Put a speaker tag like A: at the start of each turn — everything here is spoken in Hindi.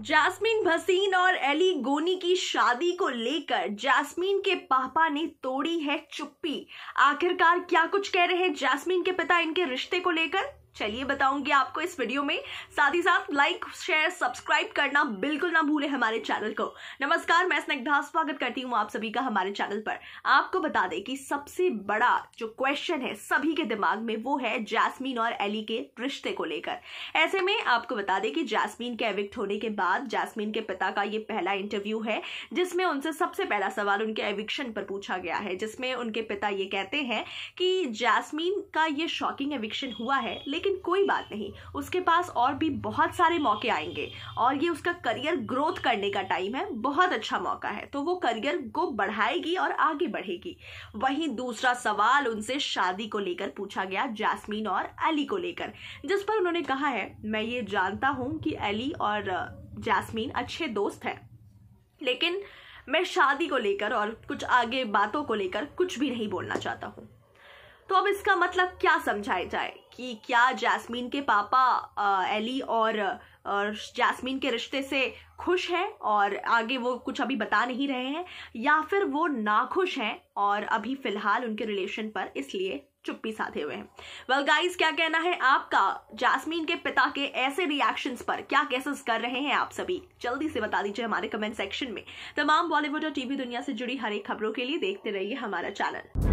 A: जैस्मीन भसीन और एली गोनी की शादी को लेकर जैस्मीन के पापा ने तोड़ी है चुप्पी आखिरकार क्या कुछ कह रहे हैं जैस्मीन के पिता इनके रिश्ते को लेकर चलिए बताऊंगी आपको इस वीडियो में साथ ही साथ लाइक शेयर सब्सक्राइब करना बिल्कुल ना भूले हमारे चैनल को नमस्कार मैं स्नेग्धा स्वागत करती हूँ आप सभी का हमारे चैनल पर आपको बता दें कि सबसे बड़ा जो क्वेश्चन है सभी के दिमाग में वो है जैस्मीन और एली के रिश्ते को लेकर ऐसे में आपको बता दें कि जैसमीन के एविक्ट होने के बाद जैसमीन के पिता का ये पहला इंटरव्यू है जिसमें उनसे सबसे पहला सवाल उनके एविक्शन पर पूछा गया है जिसमें उनके पिता ये कहते हैं कि जैसमीन का ये शॉकिंग एविक्शन हुआ है लेकिन लेकिन कोई बात नहीं उसके पास और भी बहुत सारे मौके आएंगे और ये उसका करियर ग्रोथ करने का टाइम है बहुत अच्छा मौका है तो वो करियर को बढ़ाएगी और आगे बढ़ेगी वहीं दूसरा सवाल उनसे शादी को लेकर पूछा गया जैस्मीन और अली को लेकर जिस पर उन्होंने कहा है मैं ये जानता हूं कि अली और जैस्मीन अच्छे दोस्त हैं लेकिन मैं शादी को लेकर और कुछ आगे बातों को लेकर कुछ भी नहीं बोलना चाहता हूँ तो अब इसका मतलब क्या समझाया जाए कि क्या जैस्मीन के पापा आ, एली और, जैस्मीन के रिश्ते से खुश हैं और आगे वो कुछ अभी बता नहीं रहे हैं या फिर वो नाखुश हैं और अभी फिलहाल उनके रिलेशन पर इसलिए चुप्पी साधे हुए हैं वेल well, गाइस क्या कहना है आपका जैस्मीन के पिता के ऐसे रिएक्शंस पर क्या कैसेस कर रहे हैं आप सभी जल्दी से बता दीजिए हमारे कमेंट सेक्शन में तमाम बॉलीवुड और टीवी दुनिया से जुड़ी हर एक खबरों के लिए देखते रहिए हमारा चैनल